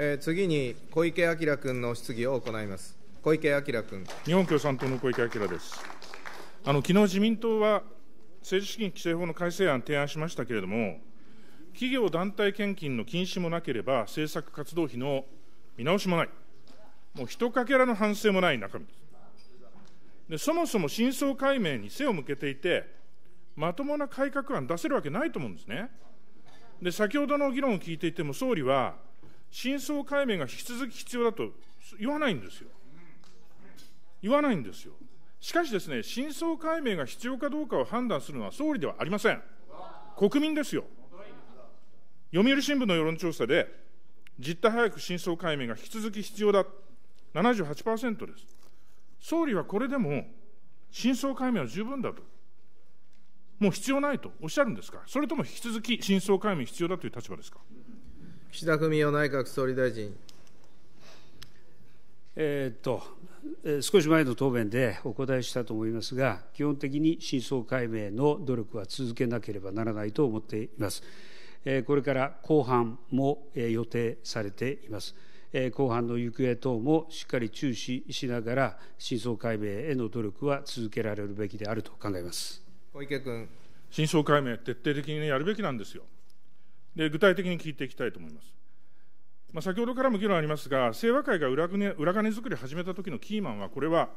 えー、次に小池晃君の質疑を行います。小池晃君。日本共産党の小池晃です。あの昨日自民党は政治資金規正法の改正案提案しましたけれども、企業団体献金の禁止もなければ、政策活動費の見直しもない、もうひとかけらの反省もない中身でそもそも真相解明に背を向けていて、まともな改革案出せるわけないと思うんですね。で先ほどの議論を聞いていても、総理は真相解明が引き続き必要だと言わないんですよ。言わないんですよ。しかしですね、真相解明が必要かどうかを判断するのは総理ではありません。国民ですよ。読売新聞の世論調査で、実態早く真相解明が引き続き必要だ、78%です。総理はこれでも、真相解明は十分だと、もう必要ないとおっしゃるんですか、それとも引き続き真相解明必要だという立場ですか。岸田文雄内閣総理大臣。えっと、え少し前の答弁でお答えしたと思いますが、基本的に真相解明の努力は続けなければならないと思っています。えこれから後半もえ予定されています。え後半の行方等もしっかり注視しながら、真相解明への努力は続けられるべきであると考えます小池君。真相解明、徹底的にやるべきなんですよ。で具体的に聞いていきたいと思います。まあ、先ほどからも議論ありますが、清和会が裏金裏金作り始めた時のキーマンは、これは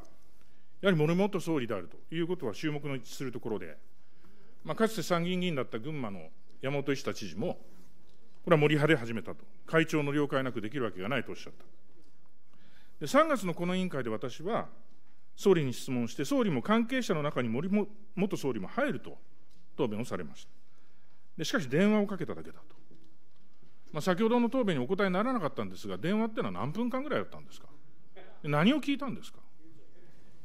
やはり森元総理であるということは注目の一致するところで、まあ、かつて参議院議員だった群馬の山本一太知事も、これは森派で始めたと、会長の了解なくできるわけがないとおっしゃった。で3月のこの委員会で私は、総理に質問して、総理も関係者の中に森元総理も入ると答弁をされました。しかし電話をかけただけだと。まあ、先ほどの答弁にお答えにならなかったんですが、電話っていうのは何分間ぐらいだったんですか何を聞いたんですか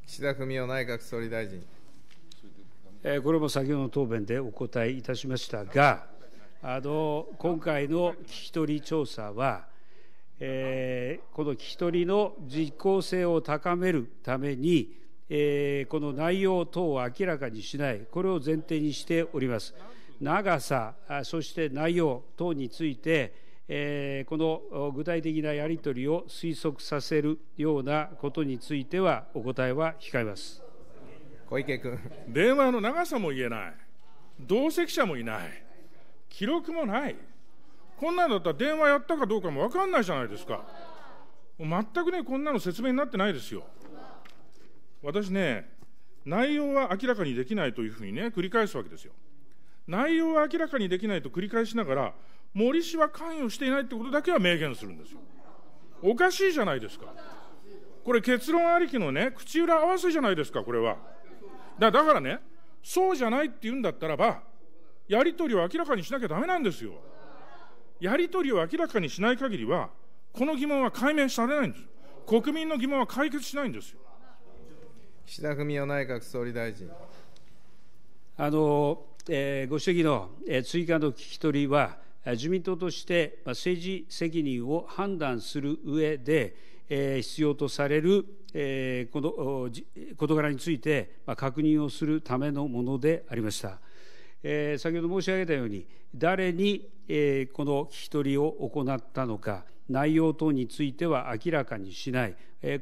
岸田文雄内閣総理大臣。えー、これも先ほどの答弁でお答えいたしましたが、あの今回の聞き取り調査は、えー、この聞き取りの実効性を高めるために、えー、この内容等を明らかにしない、これを前提にしております。長さ、そして内容等について、えー、この具体的なやり取りを推測させるようなことについては、お答えは控えます小池君。電話の長さも言えない、同席者もいない、記録もない、こんなんだったら電話やったかどうかも分かんないじゃないですか、全くね、こんなの説明になってないですよ。私ね、内容は明らかにできないというふうにね、繰り返すわけですよ。内容は明らかにできないと繰り返しながら、森氏は関与していないってことだけは明言するんですよ。おかしいじゃないですか。これ結論ありきのね、口裏合わせじゃないですか、これは。だだからね、そうじゃないって言うんだったらば、やり取りを明らかにしなきゃだめなんですよ。やり取りを明らかにしない限りは、この疑問は解明されないんです。国民の疑問は解決しないんですよ。岸田文雄内閣総理大臣。あのえご指摘の追加の聞き取りは、自民党として政治責任を判断する上で、必要とされるこの事柄について確認をするためのものでありました。先ほど申し上げたように、誰にこの聞き取りを行ったのか、内容等については明らかにしない、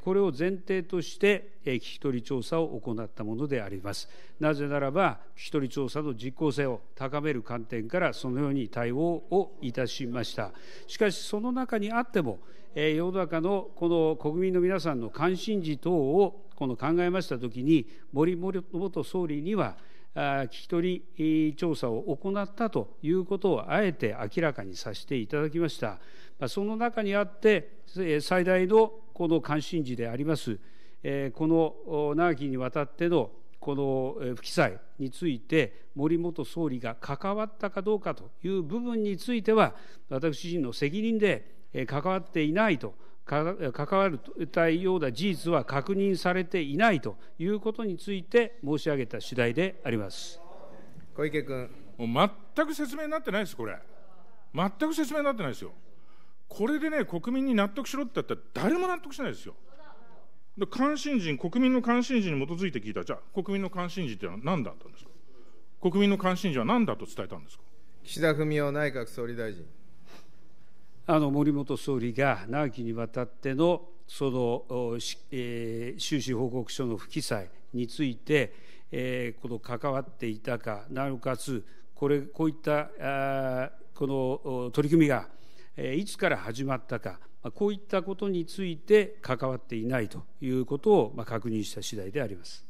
これを前提として聞き取り調査を行ったものであります。なぜならば、聞き取り調査の実効性を高める観点から、そのように対応をいたしました。しかし、その中にあっても、世の中のこの国民の皆さんの関心事等をこの考えましたときに、森元総理には、聞き取り調査を行ったということをあえて明らかにさせていただきました。その中にあって、最大のこの関心事であります、この長きにわたってのこの不記載について、森元総理が関わったかどうかという部分については、私自身の責任で関わっていないと。関わるたいような事実は確認されていないということについて申し上げた次第であります小池君。もう全く説明になってないです、これ。全く説明になってないですよ。これでね、国民に納得しろって言ったら、誰も納得しないですよ。で関心人、国民の関心人に基づいて聞いたじゃあ、国民の関心人ってのは何だったんですか国民の関心事は何だと伝えたんですか岸田文雄内閣総理大臣あの森本総理が長きにわたってのその、えー、収支報告書の不記載について、えー、この関わっていたか、なおかつ、これこういったあこの取り組みがいつから始まったか、こういったことについて関わっていないということを確認した次第であります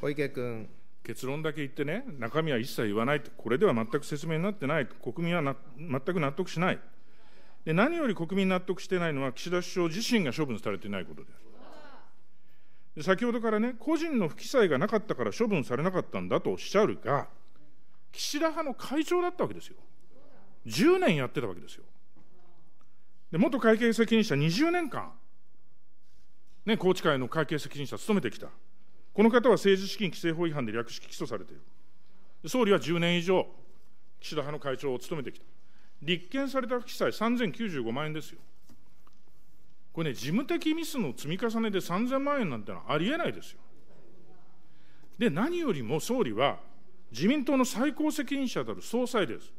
小池君。結論だけ言ってね、中身は一切言わないと、これでは全く説明になってない、国民は全く納得しないで、何より国民納得してないのは、岸田首相自身が処分されていないことである。で先ほどからね、個人の不記載がなかったから処分されなかったんだとおっしゃるが、岸田派の会長だったわけですよ、10年やってたわけですよ。で元会計責任者20年間、ね、宏池会の会計責任者を務めてきた。この方は政治資金規正法違反で略式起訴されている。総理は10年以上、岸田派の会長を務めてきた。立件された記載3095万円ですよ。これね、事務的ミスの積み重ねで3000万円なんてのはありえないですよ。で、何よりも総理は、自民党の最高責任者である総裁です。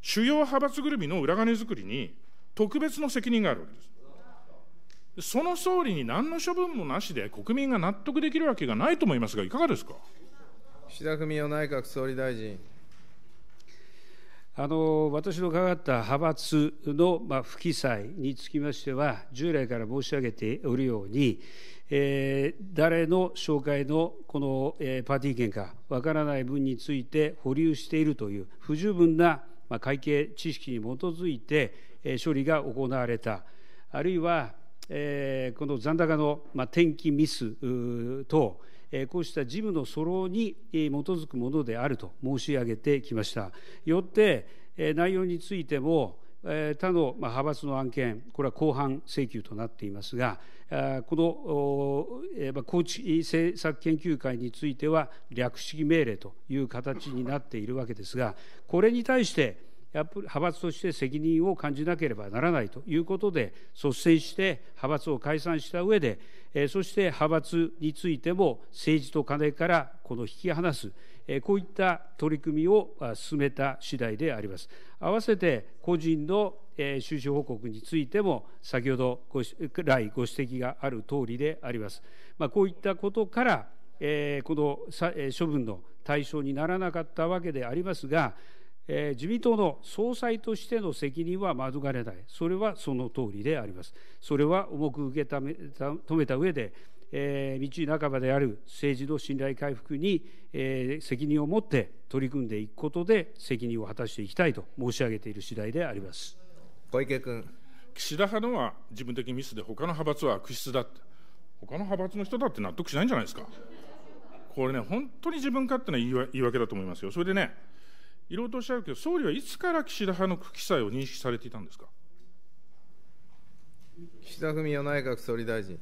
主要派閥ぐるみの裏金作りに、特別の責任があるわけです。その総理に何の処分もなしで国民が納得できるわけがないと思いますが、いかがですか岸田文雄内閣総理大臣。あの私の伺った派閥の、まあ、不記載につきましては、従来から申し上げておるように、えー、誰の紹介のこの、えー、パーティー券かわからない分について保留しているという不十分な、まあ、会計知識に基づいて、処理が行われた、あるいは、えこの残高の、ま転記ミス等、えこうした事務の粗漏に基づくものであると申し上げてきました。よって、え内容についても、他の派閥の案件、これは公判請求となっていますが、この高知政策研究会については、略式命令という形になっているわけですが、これに対して、やっぱり派閥として責任を感じなければならないということで、率先して派閥を解散した上で、そして派閥についても政治と金からこの引き離す、こういった取り組みを進めた次第であります。合わせて個人の収支報告についても、先ほど来ご指摘があるとおりであります。まあ、こういったことから、この処分の対象にならなかったわけでありますが、え自民党の総裁としての責任は免れない、それはその通りであります。それは重く受け止めた上で、えー、道半ばである政治の信頼回復に、え責任を持って取り組んでいくことで、責任を果たしていきたいと申し上げている次第であります小池君。岸田派のは自分的ミスで、他の派閥は悪質だって、他の派閥の人だって納得しないんじゃないですか。これね、本当に自分勝手な言い訳だと思いますよ。それでねいろいろとおっしゃるけど、総理はいつから岸田派の不記載を認識されていたんですか岸田文雄内閣総理大臣。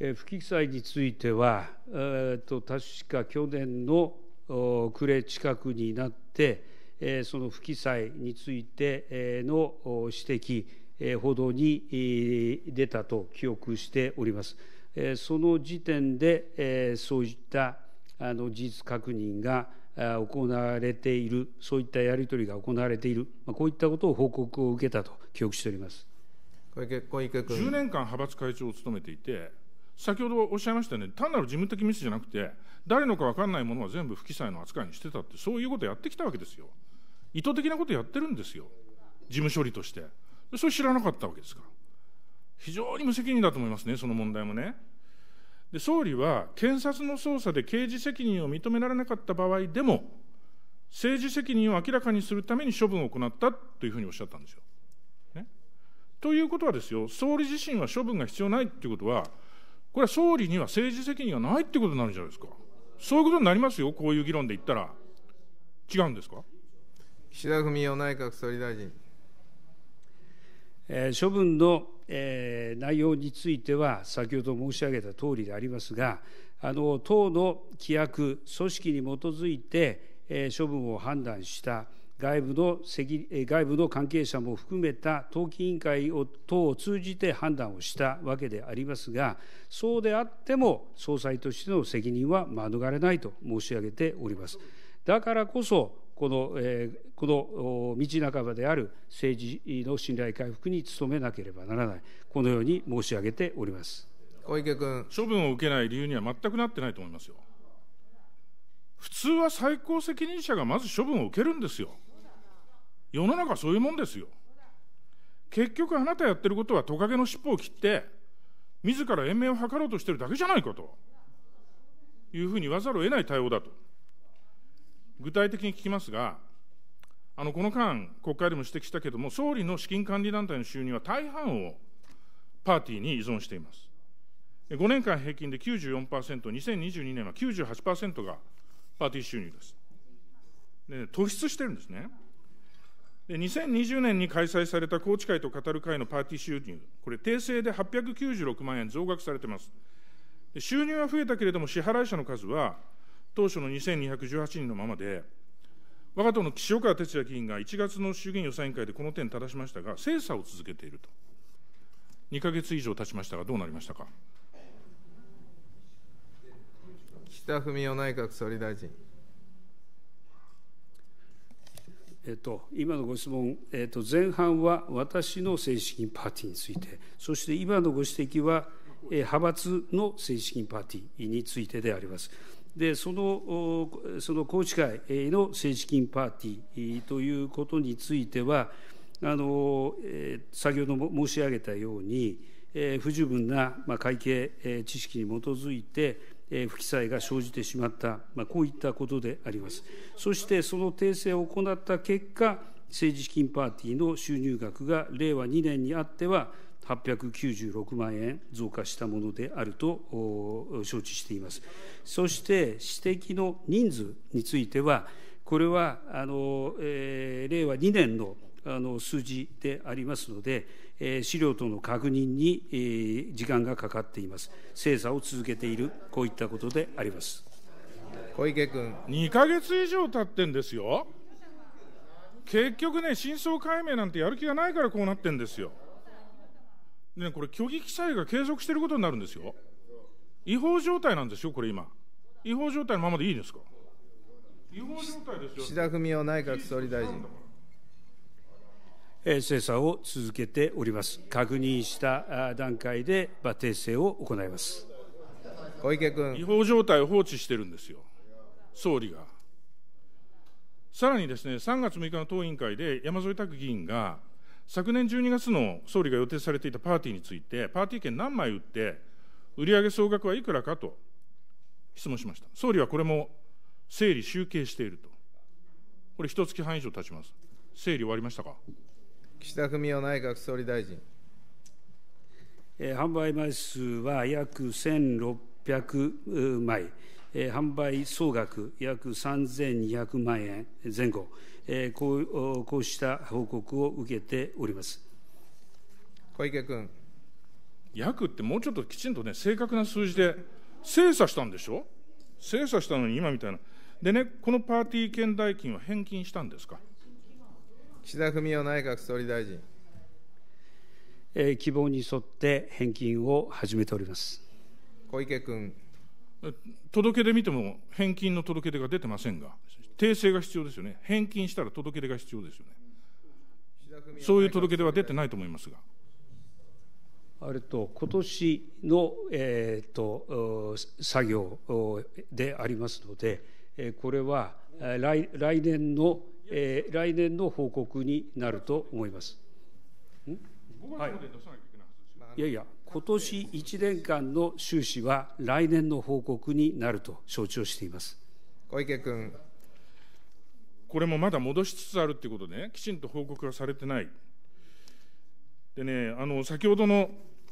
え不記載については、えーと、確か去年の暮れ近くになって、えー、その不記載について、えー、の指摘、えー、報道に、えー、出たと記憶しております。えー、その時点で、えー、そういった事実確認が行われている、そういったやり取りが行われている、こういったことを報告を受けたと記憶しております小池小池君10年間、派閥会長を務めていて、先ほどおっしゃいましたね、単なる事務的ミスじゃなくて、誰のか分からないものは全部不記載の扱いにしてたって、そういうことやってきたわけですよ、意図的なことやってるんですよ、事務処理として、それ知らなかったわけですから、非常に無責任だと思いますね、その問題もね。で総理は検察の捜査で刑事責任を認められなかった場合でも、政治責任を明らかにするために処分を行ったというふうにおっしゃったんですよ。ね、ということはですよ、総理自身は処分が必要ないということは、これは総理には政治責任がないということになるんじゃないですか。そういうことになりますよ、こういう議論で言ったら。違うんですか岸田文雄内閣総理大臣。えー、処分のえ内容については、先ほど申し上げたとおりでありますが、あの党の規約、組織に基づいて、え処分を判断した外部の外部の関係者も含めた党紀委員会を等を通じて判断をしたわけでありますが、そうであっても、総裁としての責任は免れないと申し上げております。だからこそこの,、えこの道半ばである政治の信頼回復に努めなければならない、このように申し上げております小池君。処分を受けない理由には全くなってないと思いますよ。普通は最高責任者がまず処分を受けるんですよ。世の中そういうもんですよ。結局あなたやってることはトカゲの尻尾を切って、自ら延命を図ろうとしてるだけじゃないかというふうに言わざるを得ない対応だと。具体的に聞きますが、あのこの間、国会でも指摘したけれども、総理の資金管理団体の収入は大半をパーティーに依存しています。5年間平均で94%、2022年は98%がパーティー収入です。で突出してるんですね。で2020年に開催された宏池会と語る会のパーティー収入、これ、訂正で896万円増額されています。収入は増えたけれども、支払い者の数は当初の2218人のままで、我が党の岸岡哲也議員が1月の衆議院予算委員会でこの点正しましたが、精査を続けていると、2か月以上経ちましたが、どうなりましたか。岸田文雄内閣総理大臣。えっと、今のご質問、えっと、前半は私の政治資金パーティーについて、そして今のご指摘は、え派閥の政治資金パーティーについてであります。でそのその宏池会の政治金パーティーということについては、あの先ほども申し上げたように、不十分な会計知識に基づいて、不記載が生じてしまった、こういったことであります。そしてその訂正を行った結果、政治資金パーティーの収入額が令和2年にあっては、896万円増加したものであると承知しています。そして指摘の人数については、これはあの、えー、令和2年のあの数字でありますので、えー、資料等の確認に、えー、時間がかかっています。精査を続けている、こういったことであります。小池君。2ヶ月以上経ってんですよ。結局ね、真相解明なんてやる気がないからこうなってんですよ。ね、これ、虚偽記載が継続していることになるんですよ。違法状態なんですよ、これ今。違法状態のままでいいですか違法状態ですよ。岸田文雄内閣総理大臣。精査を続けております。確認した段階で、訂正を行います。小池君。違法状態を放置してるんですよ、総理が。さらにですね、3月6日の党委員会で山添拓議員が、昨年12月の総理が予定されていたパーティーについて、パーティー券何枚売って、売上総額はいくらかと質問しました。総理はこれも整理集計していると。これ、一月半以上経ちます。整理終わりましたか。岸田文雄内閣総理大臣。えー、販売枚数は約1600枚、えー、販売総額約3200万円前後。こうこうした報告を受けております小池君。約ってもうちょっときちんとね、正確な数字で精査したんでしょ精査したのに今みたいな。でね、このパーティー券代金は返金したんですか岸田文雄内閣総理大臣。えー、希望に沿って返金を始めております小池君。届け出見ても、返金の届け出が出てませんが。訂正が必要ですよね、返金したら届け出が必要ですよね、そういう届け出は出てないと思いますが。あれと今年の、えーと、作業でありますので、これは来来年の、えー、来年の報告になると思います。い、やいや、今年1年間の収支は来年の報告になると承知をしています。小池君。これもまだ戻しつつあるっていうことで、ね、きちんと報告がされてない。でね、あの先ほどの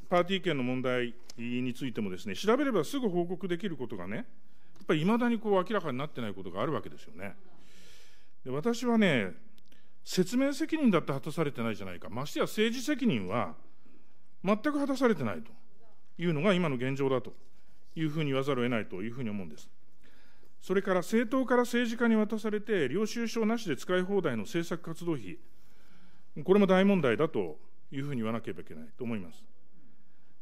パーティー券の問題についてもです、ね、調べればすぐ報告できることがね、やっぱりいまだにこう明らかになってないことがあるわけですよね。で私はね、説明責任だって果たされてないじゃないか、ましてや政治責任は全く果たされてないというのが今の現状だというふうに言わざるを得ないというふうに思うんです。それから政党から政治家に渡されて、領収書なしで使い放題の政策活動費、これも大問題だというふうに言わなければいけないと思います。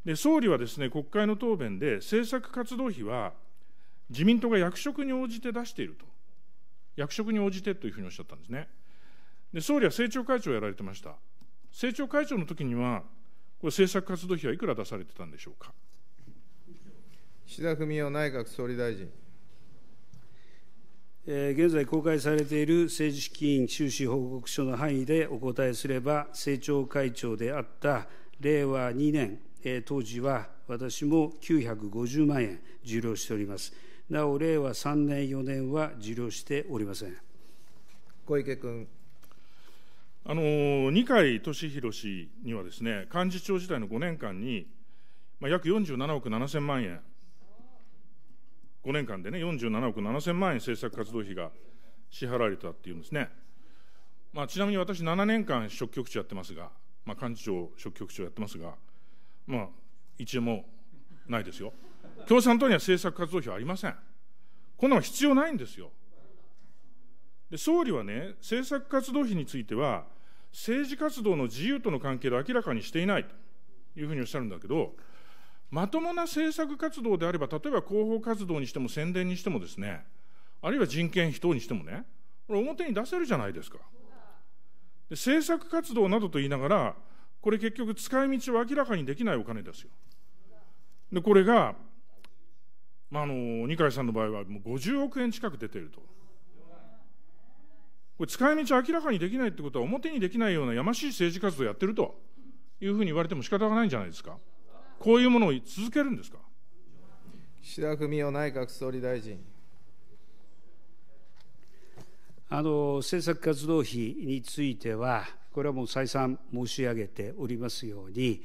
で総理はですね国会の答弁で、政策活動費は自民党が役職に応じて出していると、役職に応じてというふうにおっしゃったんですね。で総理は政調会長をやられてました。政調会長の時には、これ、政策活動費はいくら出されてたんでしょうか。岸田文雄内閣総理大臣。現在公開されている政治資金収支報告書の範囲でお答えすれば、政調会長であった令和2年、当時は私も950万円受領しております。なお、令和3年、4年は受領しておりません。小池君。あの二階俊博氏にはですね、幹事長時代の5年間に、まあ、約47億7000万円5年間でね、47億7000万円政策活動費が支払われたっていうんですね。まあ、ちなみに私、7年間、職局長やってますが、まあ、幹事長、職局長やってますが、まあ、一円もないですよ。共産党には政策活動費はありません。こんなの必要ないんですよ。で総理はね、政策活動費については、政治活動の自由との関係で明らかにしていないというふうにおっしゃるんだけど、まともな政策活動であれば、例えば広報活動にしても宣伝にしてもですね、あるいは人権費等にしてもね、これ表に出せるじゃないですか。で政策活動などと言いながら、これ結局使い道を明らかにできないお金ですよ。で、これが、まあ、あの、二階さんの場合はもう50億円近く出ていると。これ使い道を明らかにできないってことは表にできないようなやましい政治活動をやってるというふうに言われても仕方がないんじゃないですか。こういうものを続けるんですか岸田文雄内閣総理大臣。あの政策活動費については、これはもう再三申し上げておりますように、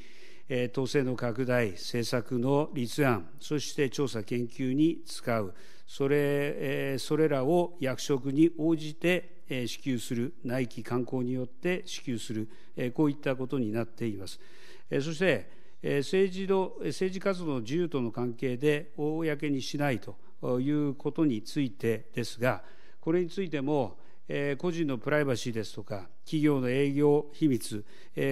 えー、統制の拡大、政策の立案、そして調査研究に使う、それ,、えー、それらを役職に応じて、えー、支給する、内規観光によって支給する、えー、こういったことになっています。えー、そして、政治の、政治活動の自由との関係で公にしないということについてですが、これについても、個人のプライバシーですとか、企業の営業秘密、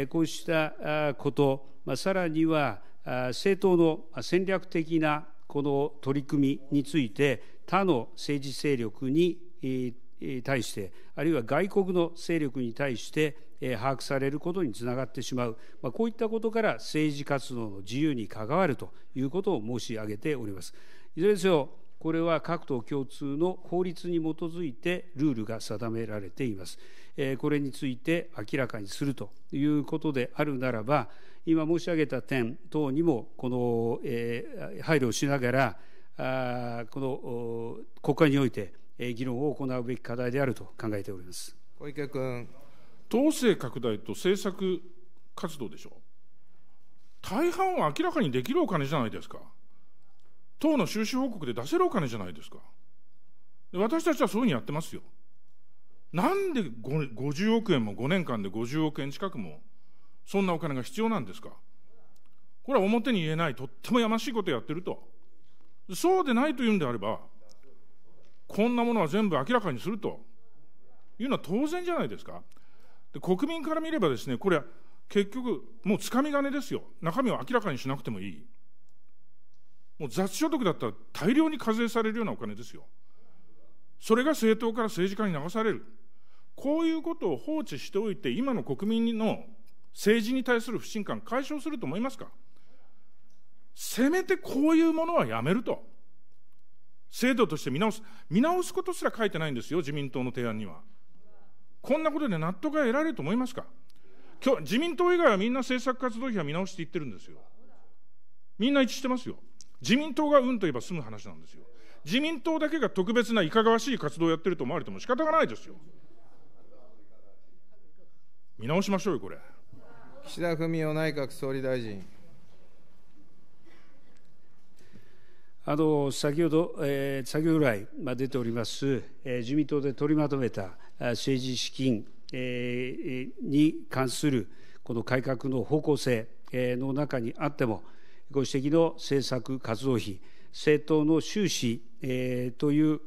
こうしたこと、さらには政党の戦略的なこの取り組みについて、他の政治勢力に対して、あるいは外国の勢力に対して、把握されることにつながってしまう、まあ、こういったことから政治活動の自由に関わるということを申し上げております。いずれにせよこれは各党共通の法律に基づいてルールが定められています。えこれについて明らかにするということであるならば、今申し上げた点等にもこの、えー、配慮しながら、あこの国会において議論を行うべき課題であると考えております。小池君。党勢拡大と政策活動でしょ、大半は明らかにできるお金じゃないですか、党の収支報告で出せるお金じゃないですか、で私たちはそういうふうにやってますよ。なんで50億円も5年間で50億円近くも、そんなお金が必要なんですか。これは表に言えない、とってもやましいことをやってると。そうでないというんであれば、こんなものは全部明らかにするというのは当然じゃないですか。で国民から見ればですね、これは結局、もうつかみ金ですよ。中身を明らかにしなくてもいい。もう雑所得だったら大量に課税されるようなお金ですよ。それが政党から政治家に流される。こういうことを放置しておいて、今の国民の政治に対する不信感、解消すると思いますかせめてこういうものはやめると。制度として見直す。見直すことすら書いてないんですよ、自民党の提案には。こんなことで納得が得られると思いますか今日、自民党以外はみんな政策活動費は見直していってるんですよ。みんな一致してますよ。自民党がうんと言えば済む話なんですよ。自民党だけが特別ないかがわしい活動をやってると思われても仕方がないですよ。見直しましょうよ、これ。岸田文雄内閣総理大臣。あの先ほど、えー、先ほど来、まあ、出ております、えー、自民党で取りまとめた、政治資金に関するこの改革の方向性の中にあっても、ご指摘の政策活動費、政党の収支という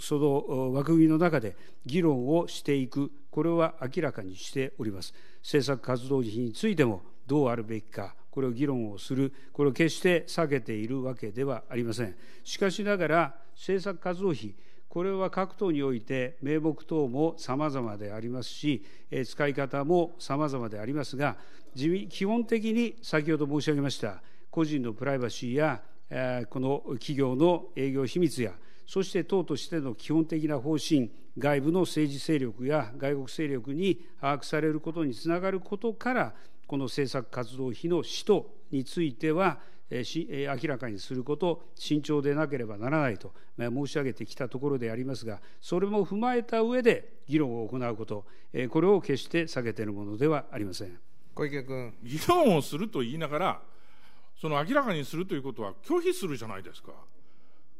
その枠組みの中で議論をしていく、これは明らかにしております。政策活動費についてもどうあるべきか、これを議論をする、これを決して避けているわけではありません。しかしながら、政策活動費、これは各党において名目等もさまざまでありますし、使い方もさまざまでありますが、基本的に先ほど申し上げました、個人のプライバシーや、この企業の営業秘密や、そして党としての基本的な方針、外部の政治勢力や外国勢力に把握されることにつながることから、この政策活動費の使途については、明らかにすること、慎重でなければならないと申し上げてきたところでありますが、それも踏まえた上で議論を行うこと、これを決して避けてるものではありません小池君。議論をすると言いながら、その明らかにするということは拒否するじゃないですか。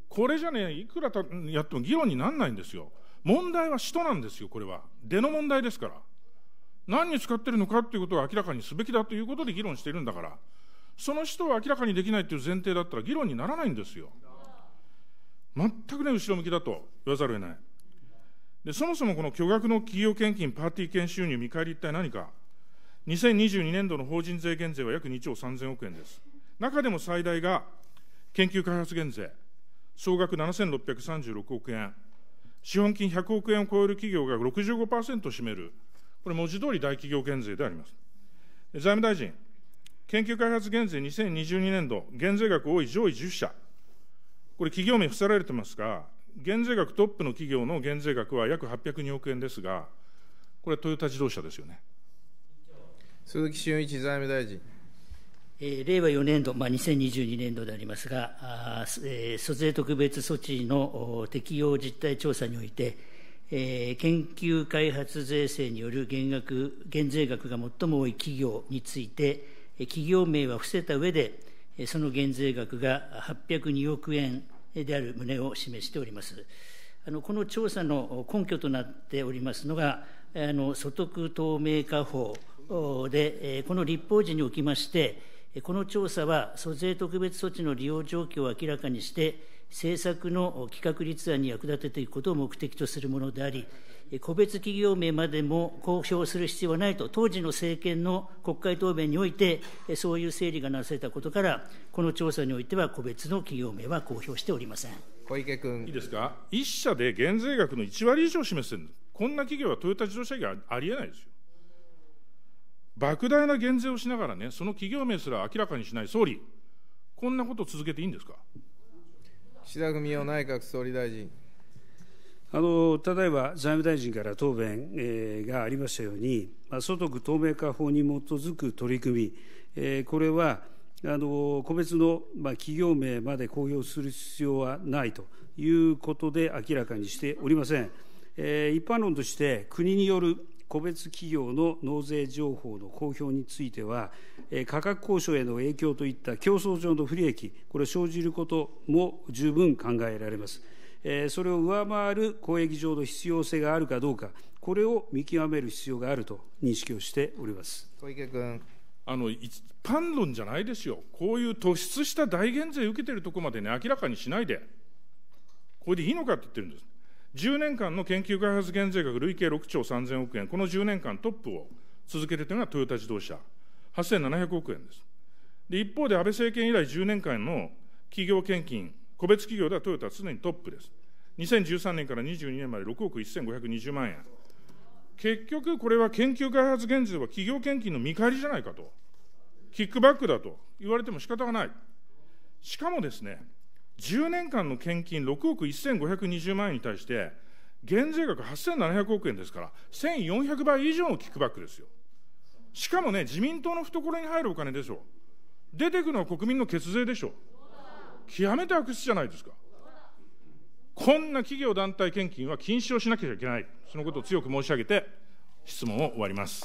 これじゃね、いくらやっても議論にならないんですよ。問題は使徒なんですよ、これは。出の問題ですから。何に使ってるのかということを明らかにすべきだということで議論してるんだから。その人を明らかにできないという前提だったら議論にならないんですよ。全くね、後ろ向きだと言わざるを得ない。でそもそもこの巨額の企業献金、パーティー券収入、見返り一体何か、2022年度の法人税減税は約2兆3000億円です。中でも最大が研究開発減税、総額7636億円、資本金100億円を超える企業が65%を占める、これ、文字通り大企業減税であります。財務大臣研究開発減税2022年度、減税額多い上位10社、これ、企業名伏せられてますが、減税額トップの企業の減税額は約802億円ですが、これ、トヨタ自動車ですよね。鈴木俊一財務大臣。令和4年度、まあ、2022年度でありますが、あえ租税特別措置の適用実態調査において、え研究開発税制による減額減税額が最も多い企業について、企業名は伏せた上で、その減税額が802億円である旨を示しております。あのこの調査の根拠となっておりますのが、あの所得透明化法で、この立法時におきまして、この調査は、租税特別措置の利用状況を明らかにして、政策の企画立案に役立てていくことを目的とするものであり、個別企業名までも公表する必要はないと、当時の政権の国会答弁において、そういう整理がなされたことから、この調査においては、個別の企業名は公表しておりません小池君。いいですか、1社で減税額の1割以上を示すんです、こんな企業はトヨタ自動車以外ありえないですよ。莫大な減税をしながらね、その企業名すら明らかにしない総理、こんなことを続けていいんですか。岸田文雄内閣総理大臣。の例えば財務大臣から答弁がありましたように、所得透明化法に基づく取り組み、これは個別の企業名まで公表する必要はないということで明らかにしておりません。一般論として国による個別企業の納税情報の公表については、価格交渉への影響といった競争上の不利益、これ生じることも十分考えられます。それを上回る公益上の必要性があるかどうか、これを見極める必要があると認識をしております小池君。あの一般論じゃないですよ、こういう突出した大減税受けてるとこまでね、明らかにしないで、これでいいのかって言ってるんです。10年間の研究開発減税額累計6兆3000億円、この10年間トップを続けているのがトヨタ自動車、8700億円です。で、一方で安倍政権以来10年間の企業献金個別企業ではトヨタは常にトップです。2013年から22年まで6億1520万円。結局、これは研究開発現税は企業献金の見返りじゃないかと、キックバックだと言われても仕方がない。しかもですね、10年間の献金6億1520万円に対して、減税額8700億円ですから、1400倍以上のキックバックですよ。しかもね、自民党の懐に入るお金でしょう。出てくのは国民の血税でしょう。極めて悪質じゃないですか。こんな企業団体献金は禁止をしなきゃいけない。そのことを強く申し上げて質問を終わります。